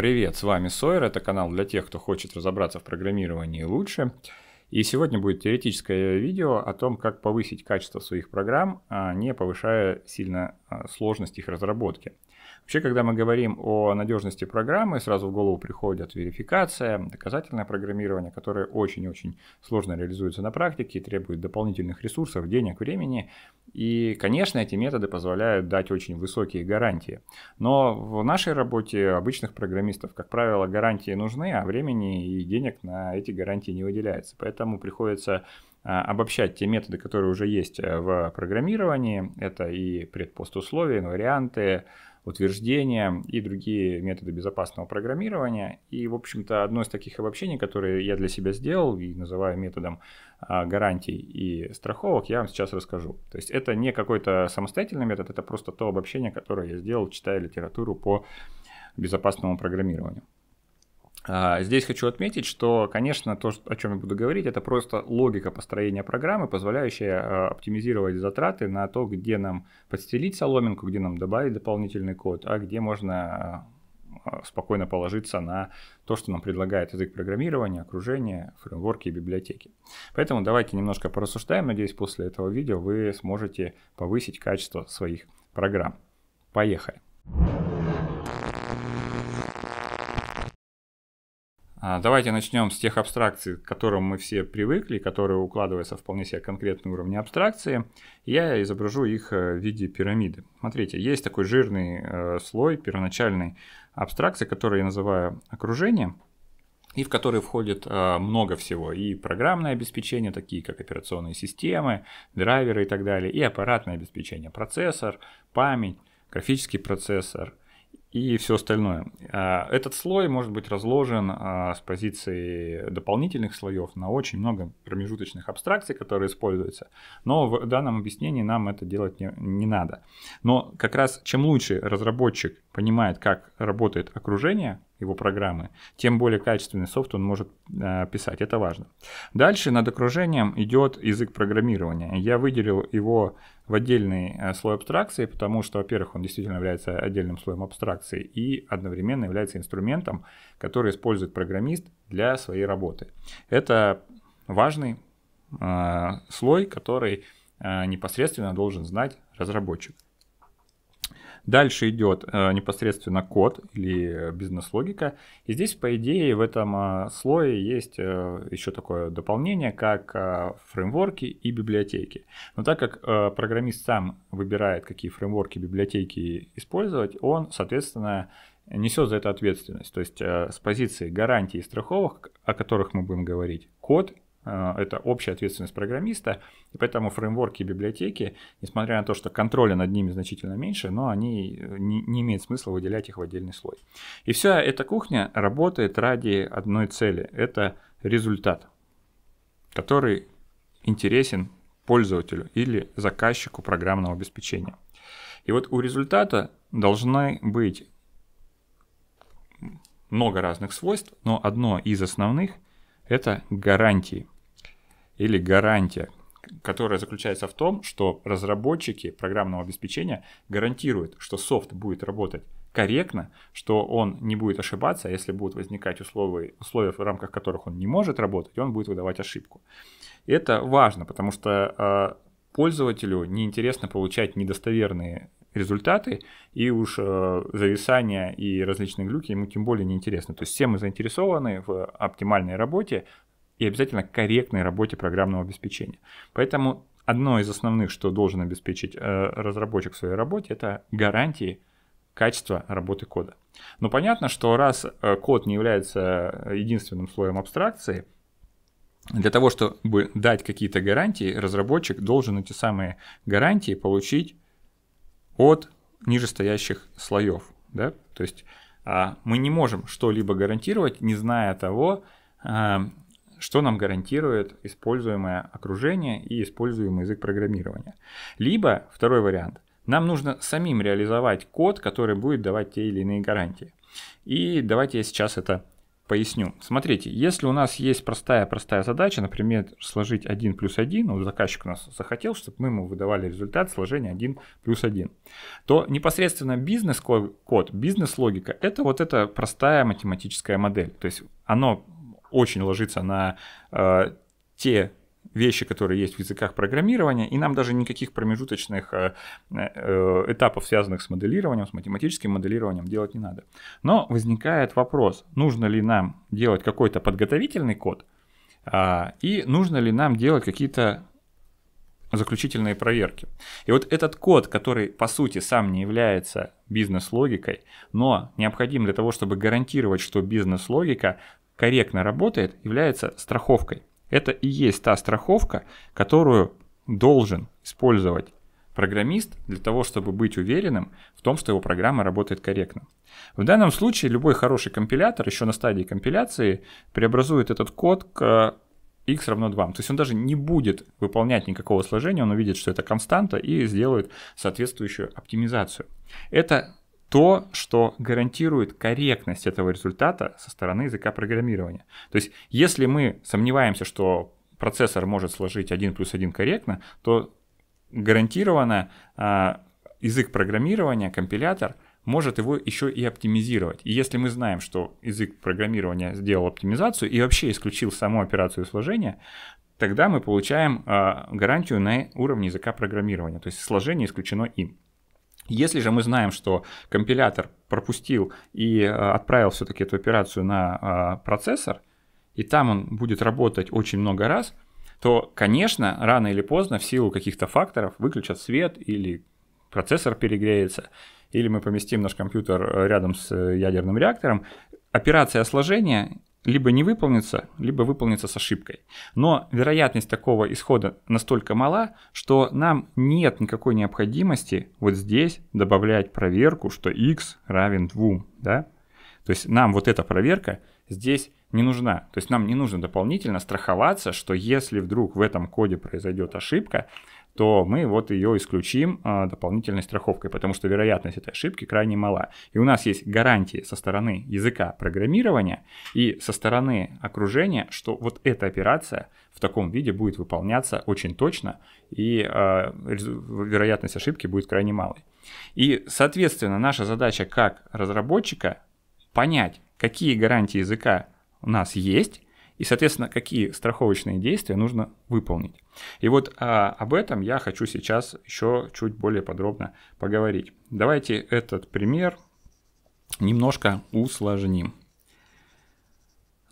Привет, с вами Сойер, это канал для тех, кто хочет разобраться в программировании лучше. И сегодня будет теоретическое видео о том, как повысить качество своих программ, а не повышая сильно а, сложность их разработки. Вообще, когда мы говорим о надежности программы, сразу в голову приходят верификация, доказательное программирование, которое очень-очень сложно реализуется на практике, требует дополнительных ресурсов, денег, времени. И, конечно, эти методы позволяют дать очень высокие гарантии. Но в нашей работе обычных программистов, как правило, гарантии нужны, а времени и денег на эти гарантии не выделяется. Поэтому приходится а, обобщать те методы, которые уже есть э, в программировании. Это и предпостусловия, и варианты утверждения и другие методы безопасного программирования. И, в общем-то, одно из таких обобщений, которые я для себя сделал и называю методом а, гарантий и страховок, я вам сейчас расскажу. То есть это не какой-то самостоятельный метод, это просто то обобщение, которое я сделал, читая литературу по безопасному программированию. А, здесь хочу отметить, что, конечно, то, о чем я буду говорить, это просто логика построения программы, позволяющая а, оптимизировать затраты на то, где нам подстелить соломинку, где нам добавить дополнительный код, а где можно а, спокойно положиться на то, что нам предлагает язык программирования, окружение, фреймворки и библиотеки. Поэтому давайте немножко порассуждаем. Надеюсь, после этого видео вы сможете повысить качество своих программ. Поехали! Поехали! А, давайте начнем с тех абстракций, к которым мы все привыкли, которые укладываются в вполне себе конкретные уровни абстракции. Я изображу их э, в виде пирамиды. Смотрите, есть такой жирный э, слой первоначальной абстракции, который я называю окружение, и в который входит э, много всего. И программное обеспечение, такие как операционные системы, драйверы и так далее, и аппаратное обеспечение, процессор, память, графический процессор – и все остальное. А, этот слой может быть разложен а, с позиции дополнительных слоев на очень много промежуточных абстракций, которые используются. Но в данном объяснении нам это делать не, не надо. Но как раз чем лучше разработчик понимает, как работает окружение, его программы, тем более качественный софт он может э, писать. Это важно. Дальше над окружением идет язык программирования. Я выделил его в отдельный э, слой абстракции, потому что, во-первых, он действительно является отдельным слоем абстракции и одновременно является инструментом, который использует программист для своей работы. Это важный э, слой, который э, непосредственно должен знать разработчик. Дальше идет э, непосредственно код или бизнес-логика. И здесь, по идее, в этом э, слое есть э, еще такое дополнение, как э, фреймворки и библиотеки. Но так как э, программист сам выбирает, какие фреймворки, библиотеки использовать, он, соответственно, несет за это ответственность. То есть э, с позиции гарантии и страховок, о которых мы будем говорить, код Э, это общая ответственность программиста, и поэтому фреймворки и библиотеки, несмотря на то, что контроля над ними значительно меньше, но они э, не, не имеет смысла выделять их в отдельный слой. И вся эта кухня работает ради одной цели – это результат, который интересен пользователю или заказчику программного обеспечения. И вот у результата должны быть много разных свойств, но одно из основных – это гарантии или гарантия, которая заключается в том, что разработчики программного обеспечения гарантируют, что софт будет работать корректно, что он не будет ошибаться, а если будут возникать условия, условия, в рамках которых он не может работать, он будет выдавать ошибку. это важно, потому что э, пользователю неинтересно получать недостоверные результаты, и уж э, а, зависания и различные глюки ему тем более неинтересны. То есть все мы заинтересованы в оптимальной работе и обязательно корректной работе программного обеспечения. Поэтому одно из основных, что должен обеспечить э, разработчик в своей работе, это гарантии качества работы кода. Но понятно, что раз э, код не является э, единственным слоем абстракции, для того, чтобы дать какие-то гарантии, разработчик должен эти самые гарантии получить от нижестоящих слоев. Да? То есть а, мы не можем что-либо гарантировать, не зная того, что нам гарантирует используемое окружение и используемый язык программирования. Либо, второй вариант, нам нужно самим реализовать код, который будет давать те или иные гарантии. И давайте я сейчас это поясню. Смотрите, если у нас есть простая-простая задача, например, сложить 1 плюс 1, ну, заказчик у нас захотел, чтобы мы ему выдавали результат сложения 1 плюс 1, то непосредственно бизнес-код, бизнес-логика – это вот эта простая математическая модель. То есть оно очень ложится на э, те вещи, которые есть в языках программирования, и нам даже никаких промежуточных э, э, э, этапов, связанных с моделированием, с математическим моделированием, делать не надо. Но возникает вопрос, нужно ли нам делать какой-то подготовительный код, а, и нужно ли нам делать какие-то заключительные проверки. И вот этот код, который по сути сам не является бизнес-логикой, но необходим для того, чтобы гарантировать, что бизнес-логика корректно работает, является страховкой. Это и есть та страховка, которую должен использовать программист для того, чтобы быть уверенным в том, что его программа работает корректно. В данном случае любой хороший компилятор еще на стадии компиляции преобразует этот код к x равно 2. То есть он даже не будет выполнять никакого сложения, он увидит, что это константа и сделает соответствующую оптимизацию. Это то, что гарантирует корректность этого результата со стороны языка программирования. То есть, если мы сомневаемся, что процессор может сложить 1 плюс 1 корректно, то гарантированно а, язык программирования, компилятор может его еще и оптимизировать. И если мы знаем, что язык программирования сделал оптимизацию и вообще исключил саму операцию сложения, тогда мы получаем а, гарантию на уровне языка программирования. То есть сложение исключено им. Если же мы знаем, что компилятор пропустил и э, отправил все-таки эту операцию на э, процессор, и там он будет работать очень много раз, то, конечно, рано или поздно в силу каких-то факторов выключат свет или процессор перегреется, или мы поместим наш компьютер э, рядом с ядерным реактором, операция сложения либо не выполнится, либо выполнится с ошибкой. Но вероятность такого исхода настолько мала, что нам нет никакой необходимости вот здесь добавлять проверку, что x равен 2. Да? То есть нам вот эта проверка здесь не нужна. То есть нам не нужно дополнительно страховаться, что если вдруг в этом коде произойдет ошибка, то мы вот ее исключим а, дополнительной страховкой, потому что вероятность этой ошибки крайне мала. И у нас есть гарантии со стороны языка программирования и со стороны окружения, что вот эта операция в таком виде будет выполняться очень точно, и э, вероятность ошибки будет крайне малой. И, соответственно, наша задача как разработчика понять, какие гарантии языка у нас есть, и, соответственно, какие страховочные действия нужно выполнить. И вот а, об этом я хочу сейчас еще чуть более подробно поговорить. Давайте этот пример немножко усложним.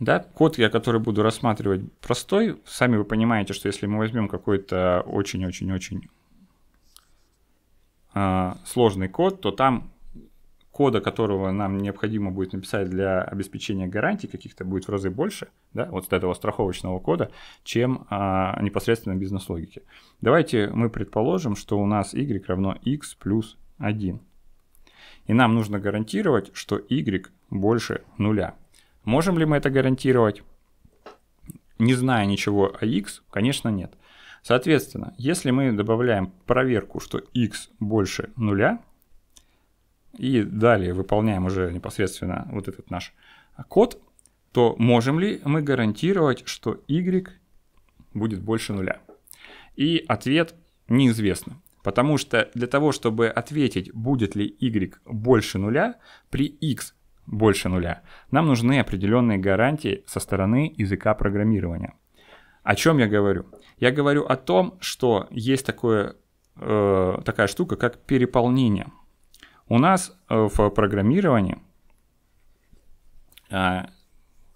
Да, код, я который буду рассматривать простой, сами вы понимаете, что если мы возьмем какой-то очень-очень-очень а, сложный код, то там кода, которого нам необходимо будет написать для обеспечения гарантий каких-то, будет в разы больше, да, вот этого страховочного кода, чем а, непосредственно бизнес-логики. Давайте мы предположим, что у нас y равно x плюс 1. И нам нужно гарантировать, что y больше нуля. Можем ли мы это гарантировать? Не зная ничего о x, конечно, нет. Соответственно, если мы добавляем проверку, что x больше нуля, и далее выполняем уже непосредственно вот этот наш код, то можем ли мы гарантировать, что y будет больше нуля? И ответ неизвестно. Потому что для того, чтобы ответить, будет ли y больше нуля, при x больше нуля, нам нужны определенные гарантии со стороны языка программирования. О чем я говорю? Я говорю о том, что есть такое, э, такая штука, как переполнение. У нас э, в программировании а,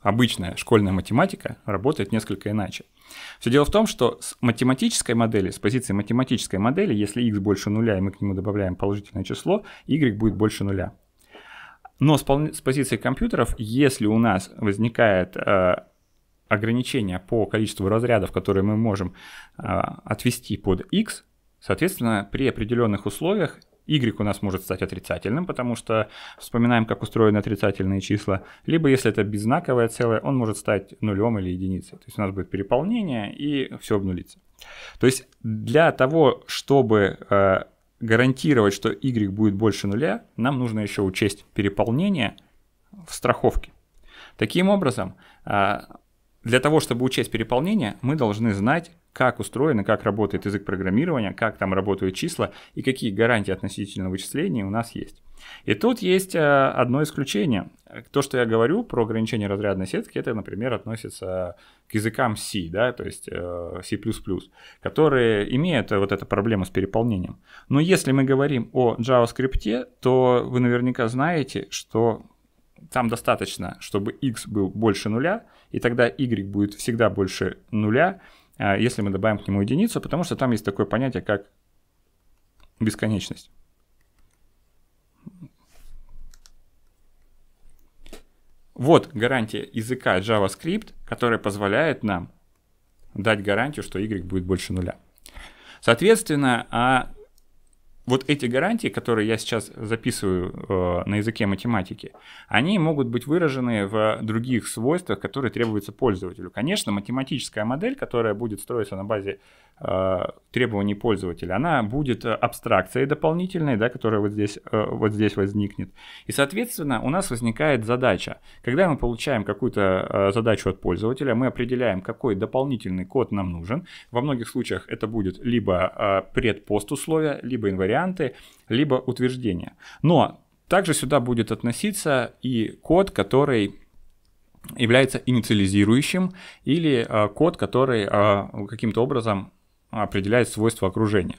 обычная школьная математика работает несколько иначе. Все дело в том, что с математической модели, с позиции математической модели, если x больше нуля, и мы к нему добавляем положительное число, y будет больше нуля. Но с, позиции компьютеров, если у нас возникает э, ограничение по количеству разрядов, которые мы можем э, отвести под x, соответственно, при определенных условиях y у нас может стать отрицательным, потому что вспоминаем, как устроены отрицательные числа. Либо, если это беззнаковое целое, он может стать нулем или единицей. То есть у нас будет переполнение, и все обнулится. То есть для того, чтобы э, гарантировать, что y будет больше нуля, нам нужно еще учесть переполнение в страховке. Таким образом, э, для того, чтобы учесть переполнение, мы должны знать, как устроено, как работает язык программирования, как там работают числа и какие гарантии относительно вычислений у нас есть. И тут есть э, одно исключение. То, что я говорю про ограничение разрядной сетки, это, например, относится к языкам C, да, то есть э, C++, которые имеют вот эту проблему с переполнением. Но если мы говорим о JavaScript, то вы наверняка знаете, что там достаточно, чтобы x был больше нуля, и тогда y будет всегда больше нуля, а, если мы добавим к нему единицу, потому что там есть такое понятие, как бесконечность. Вот гарантия языка JavaScript, которая позволяет нам дать гарантию, что y будет больше нуля. Соответственно, а вот эти гарантии, которые я сейчас записываю э, на языке математики, они могут быть выражены в других свойствах, которые требуются пользователю. Конечно, математическая модель, которая будет строиться на базе э, требований пользователя, она будет абстракцией дополнительной, да, которая вот здесь, э, вот здесь возникнет. И, соответственно, у нас возникает задача. Когда мы получаем какую-то э, задачу от пользователя, мы определяем, какой дополнительный код нам нужен. Во многих случаях это будет либо э, предпост условия, либо инвариант варианты, либо утверждения. Но также сюда будет относиться и код, который является инициализирующим или э, код, который э, каким-то образом определяет свойства окружения.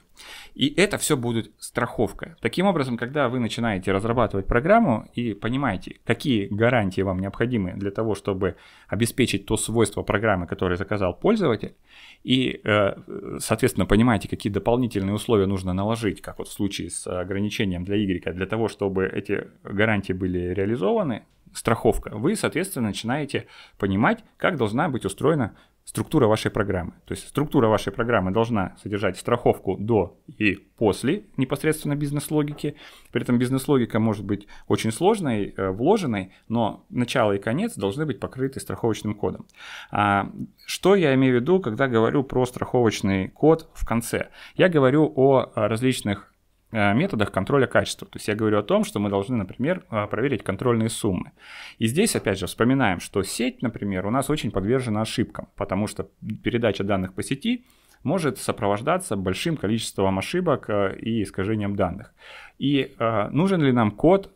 И это все будет страховка. Таким образом, когда вы начинаете разрабатывать программу и понимаете, какие гарантии вам необходимы для того, чтобы обеспечить то свойство программы, которое заказал пользователь, и, э, соответственно, понимаете, какие дополнительные условия нужно наложить, как вот в случае с ограничением для Y, для того, чтобы эти гарантии были реализованы, страховка, вы, соответственно, начинаете понимать, как должна быть устроена структура вашей программы. То есть структура вашей программы должна содержать страховку до и после непосредственно бизнес-логики. При этом бизнес-логика может быть очень сложной, э, вложенной, но начало и конец должны быть покрыты страховочным кодом. А, что я имею в виду, когда говорю про страховочный код в конце? Я говорю о а, различных Э, методах контроля качества. То есть я говорю о том, что мы должны, например, э, проверить контрольные суммы. И здесь, опять же, вспоминаем, что сеть, например, у нас очень подвержена ошибкам, потому что передача данных по сети может сопровождаться большим количеством ошибок э, и искажением данных. И нужен ли нам код,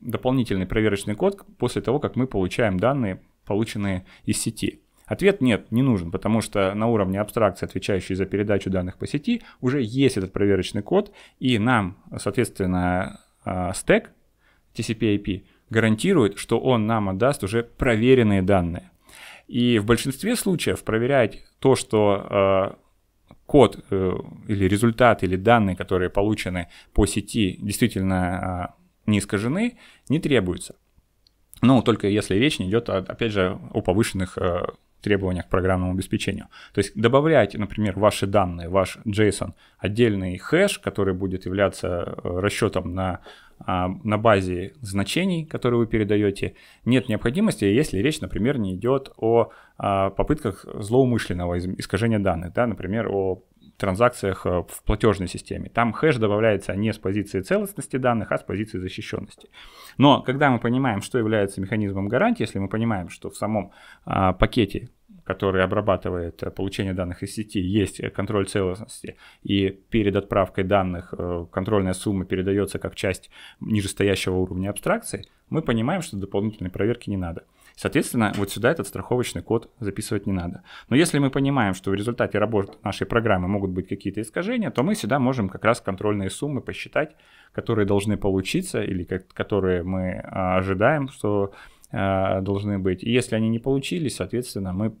дополнительный проверочный код после того, как мы получаем данные, полученные из сети? Ответ нет, не нужен, потому что на уровне абстракции, отвечающей за передачу данных по сети, уже есть этот проверочный код, и нам, соответственно, а, стек TCP-IP гарантирует, что он нам отдаст уже проверенные данные. И в большинстве случаев проверять то, что а, код э, или результат или данные, которые получены по сети, действительно а, не искажены, не требуется. Ну, только если речь не идет, опять же, о повышенных э, требованиях к программному обеспечению. То есть добавляйте, например, ваши данные, ваш JSON, отдельный хэш, который будет являться э, расчетом на а, на базе значений, которые вы передаете, нет необходимости, если речь, например, не идет о а, попытках злоумышленного искажения данных, да, например, о транзакциях э, в платежной системе. Там хэш добавляется не с позиции целостности данных, а с позиции защищенности. Но когда мы понимаем, что является механизмом гарантии, если мы понимаем, что в самом а, пакете который обрабатывает э, получение данных из сети, есть контроль целостности, и перед отправкой данных э, контрольная сумма передается как часть нижестоящего уровня абстракции, мы понимаем, что дополнительной проверки не надо. Соответственно, вот сюда этот страховочный код записывать не надо. Но если мы понимаем, что в результате работы нашей программы могут быть какие-то искажения, то мы сюда можем как раз контрольные суммы посчитать, которые должны получиться или которые мы а, ожидаем, что а, должны быть. И если они не получились, соответственно, мы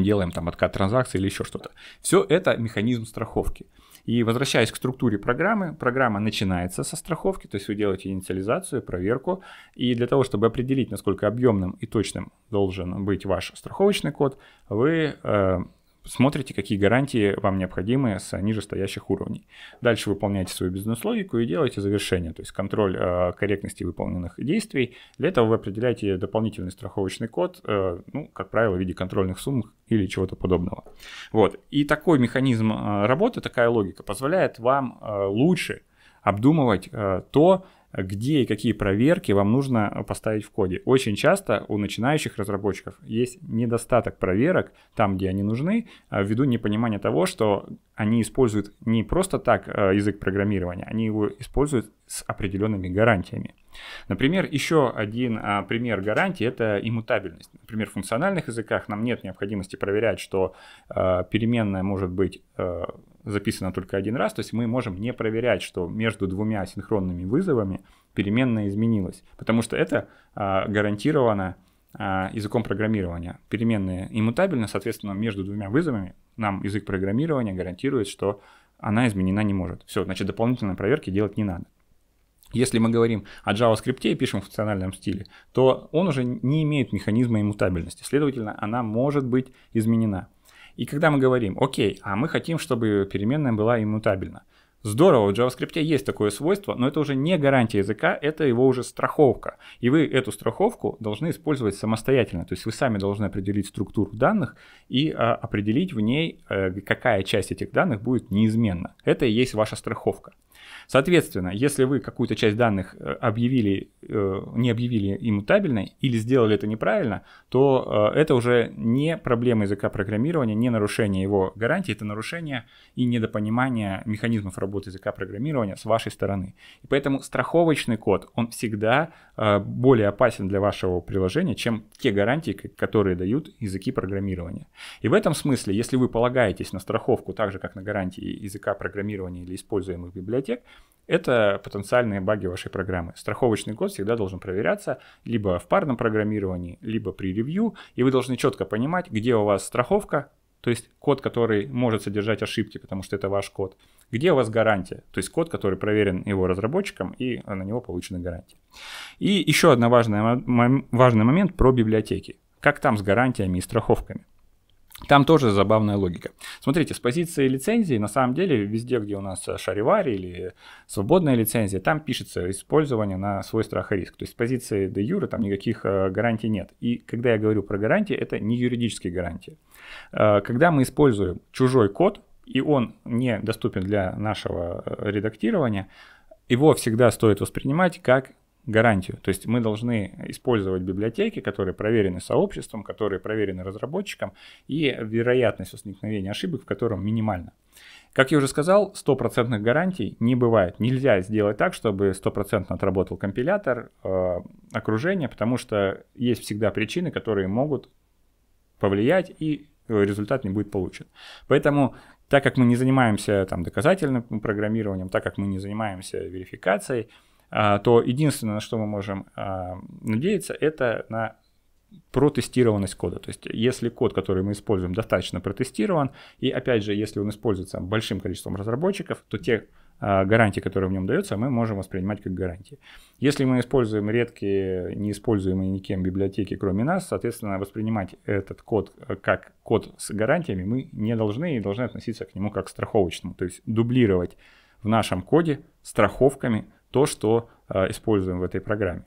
делаем там откат транзакции или еще что-то. Все это механизм страховки. И возвращаясь к структуре программы, программа начинается со страховки, то есть вы делаете инициализацию, проверку, и для того, чтобы определить, насколько объемным и точным должен быть ваш страховочный код, вы э, смотрите, какие гарантии вам необходимы с нижестоящих уровней. Дальше выполняйте свою бизнес-логику и делайте завершение, то есть контроль э, корректности выполненных действий. Для этого вы определяете дополнительный страховочный код, э, ну, как правило, в виде контрольных сумм или чего-то подобного. Вот. И такой механизм э, работы, такая логика позволяет вам э, лучше обдумывать э, то, где и какие проверки вам нужно поставить в коде. Очень часто у начинающих разработчиков есть недостаток проверок там, где они нужны, а, ввиду непонимания того, что они используют не просто так а, язык программирования, они его используют с определенными гарантиями. Например, еще один а, пример гарантии – это иммутабельность. Например, в функциональных языках нам нет необходимости проверять, что переменная может быть записана только один раз, то есть мы можем не проверять, что между двумя синхронными вызовами переменная изменилась, потому что это а, гарантировано а, языком программирования. Переменная иммутабельна, соответственно, между двумя вызовами нам язык программирования гарантирует, что она изменена не может. Все, значит, дополнительной проверки делать не надо. Если мы говорим о JavaScript и пишем в функциональном стиле, то он уже не имеет механизма иммутабельности. Следовательно, она может быть изменена. И когда мы говорим, окей, а мы хотим, чтобы переменная была иммутабельна, Здорово, в JavaScript есть такое свойство, но это уже не гарантия языка, это его уже страховка. И вы эту страховку должны использовать самостоятельно. То есть вы сами должны определить структуру данных и а, определить в ней, а, какая часть этих данных будет неизменна. Это и есть ваша страховка. Соответственно, если вы какую-то часть данных э, объявили, э, не объявили иммутабельной или сделали это неправильно, то это уже не проблема языка программирования, не нарушение его гарантии, это нарушение и недопонимание механизмов работы работы языка программирования с вашей стороны. И поэтому страховочный код, он всегда э, более опасен для вашего приложения, чем те гарантии, которые дают языки программирования. И в этом смысле, если вы полагаетесь на страховку так же, как на гарантии языка программирования или используемых библиотек, это потенциальные баги вашей программы. Страховочный код всегда должен проверяться либо в парном программировании, либо при ревью, и вы должны четко понимать, где у вас страховка, то есть код, который может содержать ошибки, потому что это ваш код, где у вас гарантия, то есть код, который проверен его разработчиком и э, на него получены гарантии. И еще один важный, важный момент про библиотеки. Как там с гарантиями и страховками? Там тоже забавная логика. Смотрите, с позиции лицензии, на самом деле, везде, где у нас э, шаривари или свободная лицензия, там пишется использование на свой страх и риск. То есть с позиции де юра там никаких э, гарантий нет. И когда я говорю про гарантии, это не юридические гарантии. Когда мы используем чужой код, и он не доступен для нашего э, редактирования, его всегда стоит воспринимать как гарантию. То есть мы должны использовать библиотеки, которые проверены сообществом, которые проверены разработчиком, и вероятность возникновения ошибок в котором минимальна. Как я уже сказал, стопроцентных гарантий не бывает. Нельзя сделать так, чтобы стопроцентно отработал компилятор, э, окружение, потому что есть всегда причины, которые могут повлиять и э, результат не будет получен. Поэтому так как мы не занимаемся там, доказательным программированием, так как мы не занимаемся верификацией, а, то единственное, на что мы можем а, надеяться, это на протестированность кода. То есть, если код, который мы используем, достаточно протестирован, и опять же, если он используется большим количеством разработчиков, то те Э, гарантии, которые в нем даются, мы можем воспринимать как гарантии. Если мы используем редкие, неиспользуемые никем библиотеки, кроме нас, соответственно, воспринимать этот код э, как код с гарантиями мы не должны и должны относиться к нему как к страховочному. То есть дублировать в нашем коде страховками то, что э, используем в этой программе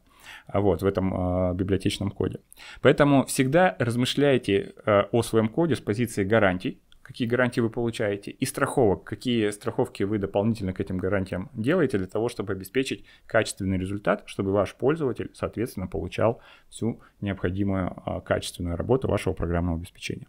а вот, в этом э, библиотечном коде. Поэтому всегда размышляйте э, о своем коде с позиции гарантий, какие гарантии вы получаете, и страховок, какие страховки вы дополнительно к этим гарантиям делаете для того, чтобы обеспечить качественный результат, чтобы ваш пользователь, соответственно, получал всю необходимую а, качественную работу вашего программного обеспечения.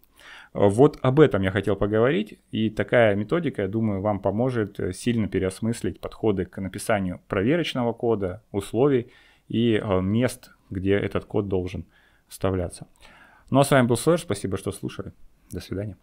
Вот об этом я хотел поговорить, и такая методика, я думаю, вам поможет э, сильно переосмыслить подходы к написанию проверочного кода, условий и э, мест, где этот код должен вставляться. Ну а с вами был Слэш, спасибо, что слушали. До свидания.